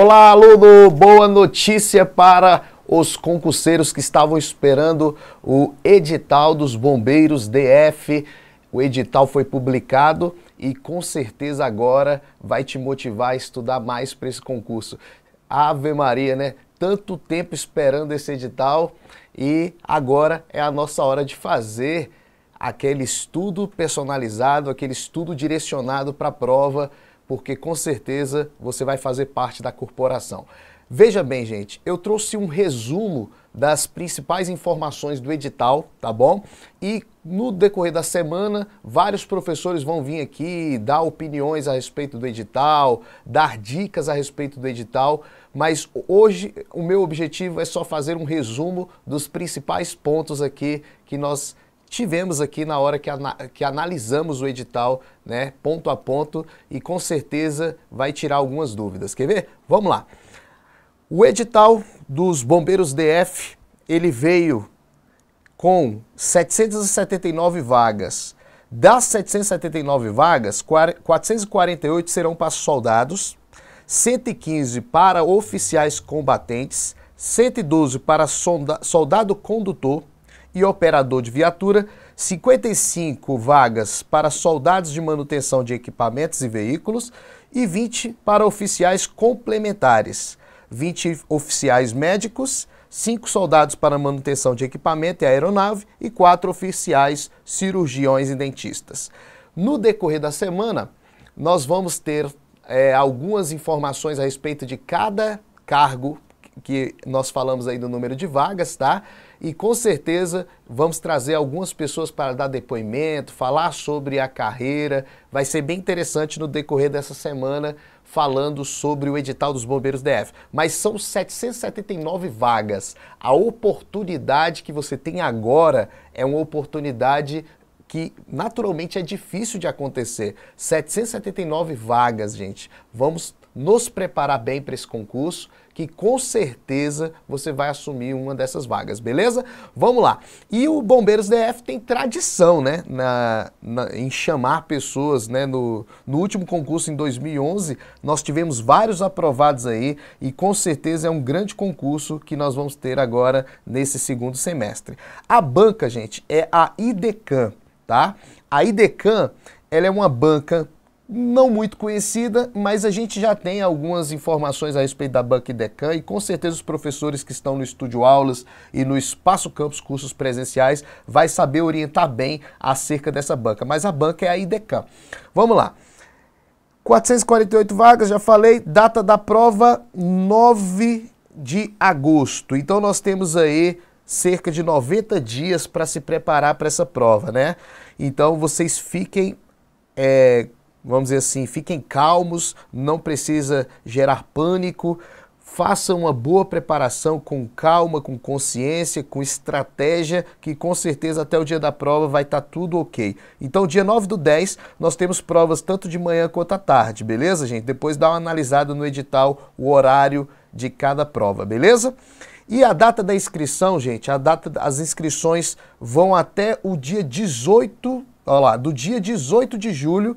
Olá, aluno! Boa notícia para os concurseiros que estavam esperando o edital dos bombeiros DF. O edital foi publicado e com certeza agora vai te motivar a estudar mais para esse concurso. Ave Maria, né? Tanto tempo esperando esse edital e agora é a nossa hora de fazer aquele estudo personalizado, aquele estudo direcionado para a prova porque com certeza você vai fazer parte da corporação. Veja bem, gente, eu trouxe um resumo das principais informações do edital, tá bom? E no decorrer da semana, vários professores vão vir aqui dar opiniões a respeito do edital, dar dicas a respeito do edital, mas hoje o meu objetivo é só fazer um resumo dos principais pontos aqui que nós tivemos aqui na hora que, ana que analisamos o edital, né, ponto a ponto, e com certeza vai tirar algumas dúvidas. Quer ver? Vamos lá. O edital dos Bombeiros DF, ele veio com 779 vagas. Das 779 vagas, 448 serão para soldados, 115 para oficiais combatentes, 112 para soldado condutor, e operador de viatura, 55 vagas para soldados de manutenção de equipamentos e veículos e 20 para oficiais complementares, 20 oficiais médicos, 5 soldados para manutenção de equipamento e aeronave e 4 oficiais cirurgiões e dentistas. No decorrer da semana, nós vamos ter é, algumas informações a respeito de cada cargo que nós falamos aí do número de vagas, tá? e com certeza vamos trazer algumas pessoas para dar depoimento, falar sobre a carreira. Vai ser bem interessante no decorrer dessa semana falando sobre o edital dos Bombeiros DF. Mas são 779 vagas. A oportunidade que você tem agora é uma oportunidade que naturalmente é difícil de acontecer. 779 vagas, gente. Vamos nos preparar bem para esse concurso, que com certeza você vai assumir uma dessas vagas, beleza? Vamos lá. E o Bombeiros DF tem tradição, né, na, na, em chamar pessoas, né, no, no último concurso em 2011, nós tivemos vários aprovados aí e com certeza é um grande concurso que nós vamos ter agora nesse segundo semestre. A banca, gente, é a IDECAM, tá? A IDECAM, ela é uma banca não muito conhecida, mas a gente já tem algumas informações a respeito da Banca Idecan e com certeza os professores que estão no Estúdio Aulas e no Espaço Campus Cursos Presenciais vai saber orientar bem acerca dessa banca, mas a banca é a Idecan. Vamos lá. 448 vagas, já falei, data da prova 9 de agosto. Então nós temos aí cerca de 90 dias para se preparar para essa prova, né? Então vocês fiquem é, vamos dizer assim, fiquem calmos, não precisa gerar pânico, façam uma boa preparação com calma, com consciência, com estratégia, que com certeza até o dia da prova vai estar tá tudo ok. Então, dia 9 do 10, nós temos provas tanto de manhã quanto à tarde, beleza, gente? Depois dá uma analisada no edital, o horário de cada prova, beleza? E a data da inscrição, gente, a data, as inscrições vão até o dia 18, olha lá, do dia 18 de julho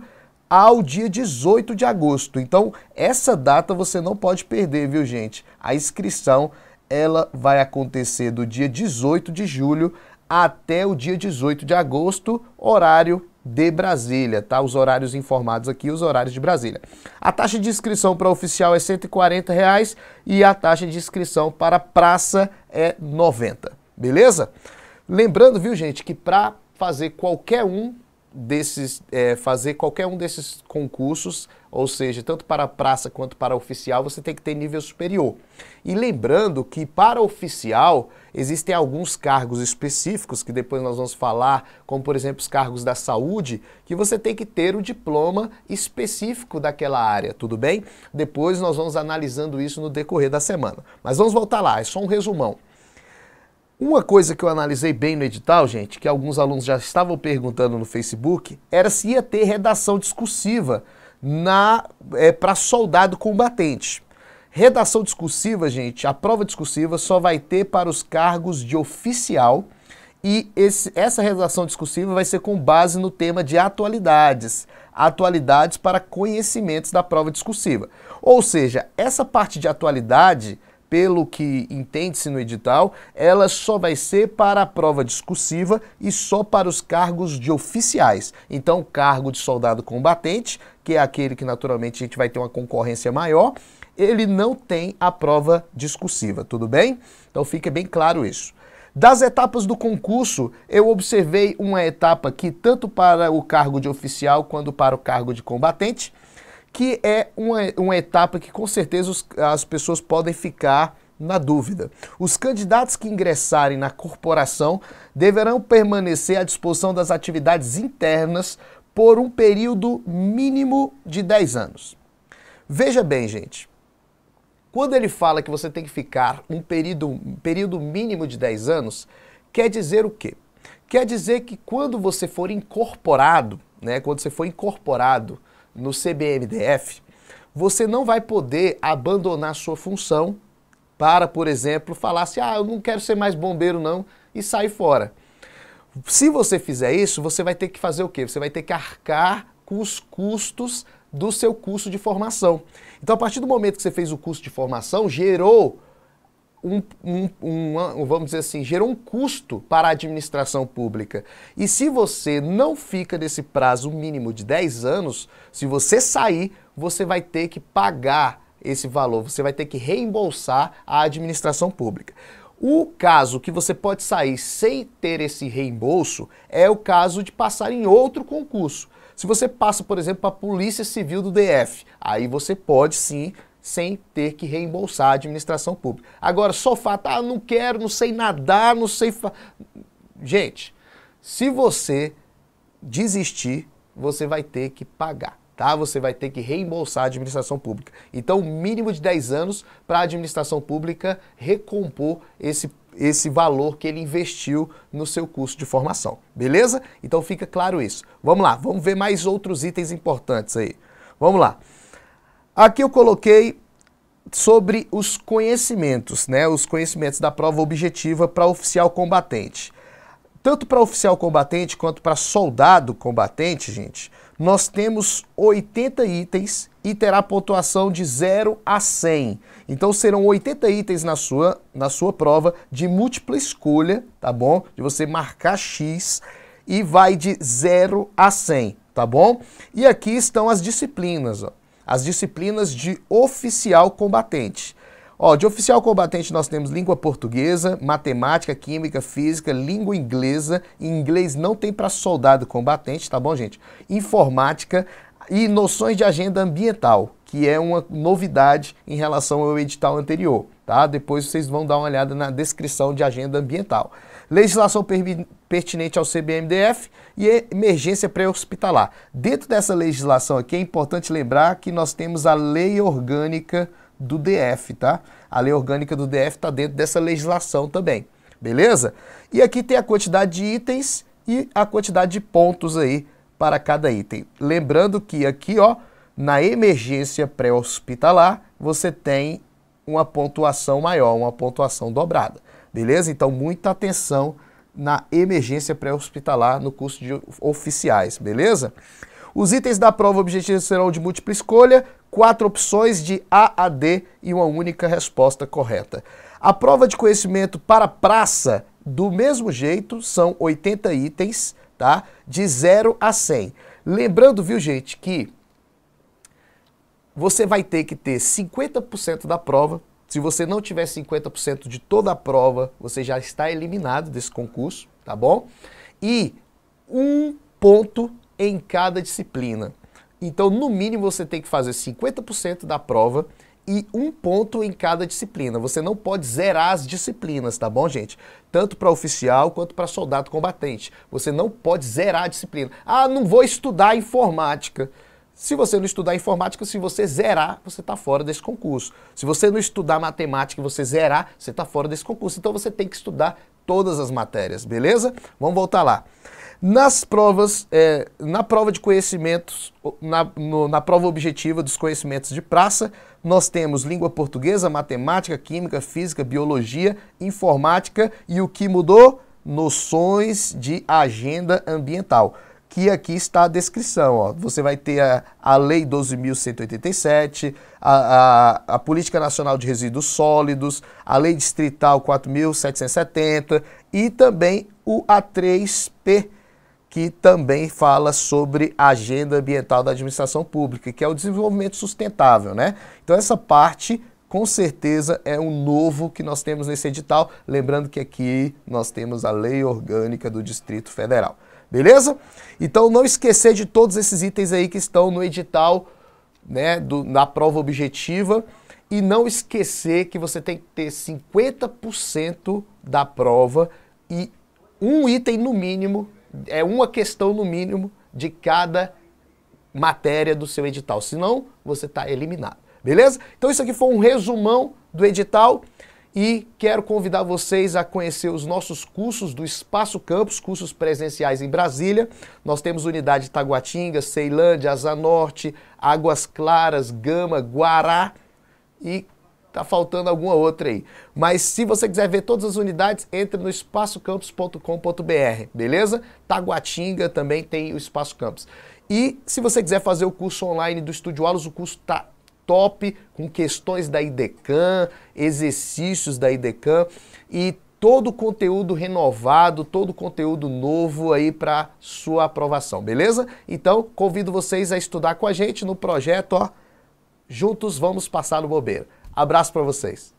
ao dia 18 de agosto. Então, essa data você não pode perder, viu, gente? A inscrição ela vai acontecer do dia 18 de julho até o dia 18 de agosto, horário de Brasília, tá? Os horários informados aqui, os horários de Brasília. A taxa de inscrição para oficial é R$ 140 reais, e a taxa de inscrição para praça é 90, beleza? Lembrando, viu, gente, que para fazer qualquer um desses é, fazer qualquer um desses concursos, ou seja, tanto para praça quanto para oficial, você tem que ter nível superior. E lembrando que para oficial existem alguns cargos específicos que depois nós vamos falar, como por exemplo os cargos da saúde, que você tem que ter o diploma específico daquela área, tudo bem? Depois nós vamos analisando isso no decorrer da semana. Mas vamos voltar lá, é só um resumão. Uma coisa que eu analisei bem no edital, gente, que alguns alunos já estavam perguntando no Facebook, era se ia ter redação discursiva na é, para soldado combatente. Redação discursiva, gente, a prova discursiva só vai ter para os cargos de oficial e esse, essa redação discursiva vai ser com base no tema de atualidades. Atualidades para conhecimentos da prova discursiva. Ou seja, essa parte de atualidade pelo que entende-se no edital, ela só vai ser para a prova discursiva e só para os cargos de oficiais. Então, cargo de soldado combatente, que é aquele que naturalmente a gente vai ter uma concorrência maior, ele não tem a prova discursiva, tudo bem? Então fica bem claro isso. Das etapas do concurso, eu observei uma etapa que tanto para o cargo de oficial quanto para o cargo de combatente, que é uma, uma etapa que com certeza os, as pessoas podem ficar na dúvida. Os candidatos que ingressarem na corporação deverão permanecer à disposição das atividades internas por um período mínimo de 10 anos. Veja bem, gente. Quando ele fala que você tem que ficar um período, um período mínimo de 10 anos, quer dizer o quê? Quer dizer que quando você for incorporado, né, quando você for incorporado no CBMDF, você não vai poder abandonar sua função para, por exemplo, falar assim: ah, eu não quero ser mais bombeiro, não, e sair fora. Se você fizer isso, você vai ter que fazer o quê? Você vai ter que arcar com os custos do seu curso de formação. Então, a partir do momento que você fez o curso de formação, gerou um, um, um, vamos dizer assim, gerou um custo para a administração pública. E se você não fica nesse prazo mínimo de 10 anos, se você sair, você vai ter que pagar esse valor, você vai ter que reembolsar a administração pública. O caso que você pode sair sem ter esse reembolso é o caso de passar em outro concurso. Se você passa, por exemplo, para a Polícia Civil do DF, aí você pode sim sem ter que reembolsar a administração pública. Agora, só fato, ah, não quero, não sei nadar, não sei. Fa... Gente, se você desistir, você vai ter que pagar. Tá? Você vai ter que reembolsar a administração pública. Então, mínimo de 10 anos para a administração pública recompor esse esse valor que ele investiu no seu curso de formação. Beleza? Então fica claro isso. Vamos lá, vamos ver mais outros itens importantes aí. Vamos lá. Aqui eu coloquei sobre os conhecimentos, né? Os conhecimentos da prova objetiva para oficial combatente. Tanto para oficial combatente quanto para soldado combatente, gente, nós temos 80 itens e terá pontuação de 0 a 100. Então serão 80 itens na sua, na sua prova de múltipla escolha, tá bom? De você marcar X e vai de 0 a 100, tá bom? E aqui estão as disciplinas, ó as disciplinas de oficial combatente. Ó, de oficial combatente nós temos língua portuguesa, matemática, química, física, língua inglesa. Em inglês não tem para soldado combatente, tá bom, gente? Informática e noções de agenda ambiental, que é uma novidade em relação ao edital anterior, tá? Depois vocês vão dar uma olhada na descrição de agenda ambiental. Legislação pertinente ao CBMDF e é emergência pré-hospitalar. Dentro dessa legislação aqui é importante lembrar que nós temos a lei orgânica do DF, tá? A lei orgânica do DF está dentro dessa legislação também, beleza? E aqui tem a quantidade de itens e a quantidade de pontos aí para cada item. Lembrando que aqui, ó, na emergência pré-hospitalar, você tem uma pontuação maior, uma pontuação dobrada, beleza? Então, muita atenção na emergência pré-hospitalar no curso de oficiais, beleza? Os itens da prova objetiva serão de múltipla escolha, quatro opções de A a D e uma única resposta correta. A prova de conhecimento para praça, do mesmo jeito, são 80 itens, tá? De 0 a 100. Lembrando, viu, gente, que você vai ter que ter 50% da prova se você não tiver 50% de toda a prova, você já está eliminado desse concurso, tá bom? E um ponto em cada disciplina. Então, no mínimo, você tem que fazer 50% da prova e um ponto em cada disciplina. Você não pode zerar as disciplinas, tá bom, gente? Tanto para oficial quanto para soldado combatente. Você não pode zerar a disciplina. Ah, não vou estudar informática. Se você não estudar informática, se você zerar, você está fora desse concurso. Se você não estudar matemática e você zerar, você está fora desse concurso. Então você tem que estudar todas as matérias, beleza? Vamos voltar lá. Nas provas, é, na prova de conhecimentos, na, no, na prova objetiva dos conhecimentos de praça, nós temos língua portuguesa, matemática, química, física, biologia, informática e o que mudou? Noções de agenda ambiental que aqui está a descrição. Ó. Você vai ter a, a Lei 12.187, a, a, a, Política Nacional de Resíduos Sólidos, a Lei Distrital 4.770 e também o A3P, que também fala sobre a Agenda Ambiental da Administração Pública, que é o desenvolvimento sustentável. Né? Então, essa parte com certeza é um novo que nós temos nesse edital. Lembrando que aqui nós temos a Lei Orgânica do Distrito Federal. Beleza? Então não esquecer de todos esses itens aí que estão no edital, né, do, na prova objetiva. E não esquecer que você tem que ter 50% da prova e um item no mínimo, é uma questão no mínimo de cada matéria do seu edital. Senão, você está eliminado. Beleza? Então isso aqui foi um resumão do edital e quero convidar vocês a conhecer os nossos cursos do Espaço Campus, cursos presenciais em Brasília. Nós temos unidade Taguatinga, Ceilândia, Asa Norte, Águas Claras, Gama, Guará e tá faltando alguma outra aí. Mas se você quiser ver todas as unidades, entre no espaçocampus.com.br, beleza? Taguatinga também tem o Espaço Campus. E se você quiser fazer o curso online do Estúdio Aulas, o curso está top com questões da IDECAM, exercícios da IDECAM e todo o conteúdo renovado, todo o conteúdo novo aí para sua aprovação, beleza? Então, convido vocês a estudar com a gente no projeto, ó. Juntos vamos passar no bobeiro. Abraço para vocês.